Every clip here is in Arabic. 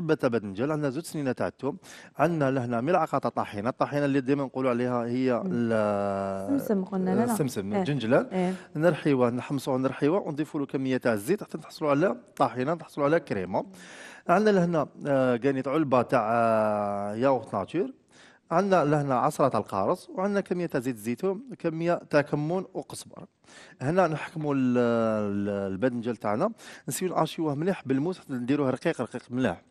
خبه بدنجل عندنا زوج سنين تاع التوم عندنا لهنا ملعقه تاع طحينه الطحينه اللي ديما نقولوا عليها هي السمسم قلنا لا السمسم اه. إيه. جنجلان إيه. نرحيوه نحمصوه نرحيوه ونضيفوا له كميه تاع الزيت حتى نحصلوا على طحينه نحصلوا على كريمه عندنا لهنا كانيت آه، علبه تاع آه، ياغورت ناتور عندنا لهنا عصرة القارص وعندنا كمية زيت الزيتون وكمية تاع كمون وقزبر هنا نحكموا البدن ديال تاعنا نسيو الاشوار مليح بالموس نديروه رقيق رقيق مليح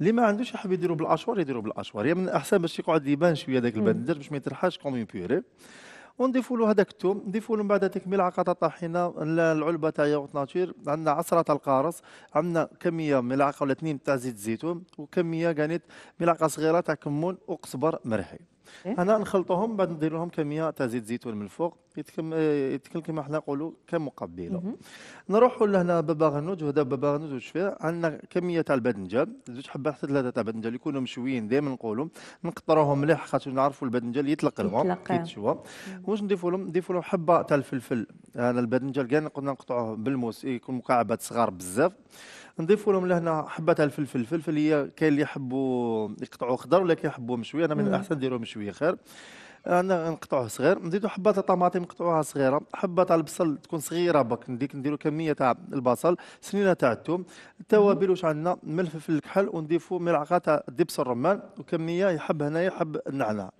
اللي ما عندوش يحب يديروه بالاشوار يديروه بالاشوار يا من الاحسن باش يقعد يبان شويه داك البدن باش ما يترحاش كوم بيوري ونضيفوا له هذاك الثوم نضيفوا له من بعد تلك ملعقه تاع الطحينه العلبه تاع ياغورت ناتشير عندنا عصره القارص عندنا كميه ملعقه ولا اثنين تاع زيت الزيتون وكميه كانت ملعقه صغيره تاع كمون وقصبر مرحي إيه؟ انا نخلطوهم بعد ندير لهم كميه تاع زيت الزيتون من الفوق يتكل كما حنا نقولوا كمقبله نروحوا لهنا بابا غنوج وهذا بابا غنوج واش فيه عندنا كميه تاع الباذنجان زوج حبه حتى ثلاثه تاع الباذنجان يكونوا مشويين دائما نقولوا نقطروهم مليح خاطر نعرفوا الباذنجان يطلق لهم كي يتشوى واش نضيفوا لهم نضيفوا لهم حبه تاع الفلفل هذا الباذنجان كاع قلنا نقطعوه بالموس إيه، يكون مكعبات صغار بزاف نضيف لهم لهنا حبات الفلفل الفلفل هي كاين اللي يحبوا يقطعوه خضر ولا كيحبوه مشوي انا من الاحسن نديروه مشوي خير انا نقطعوه صغير نزيدو حبات طماطم نقطعوها صغيره تاع البصل تكون صغيره برك نديك نديرو كميه تاع البصل سنينه تاع الثوم التوابل واش عندنا ملف في الكحل ونضيفو ملعقه تاع دبس الرمان وكميه يحب هنا يحب النعناع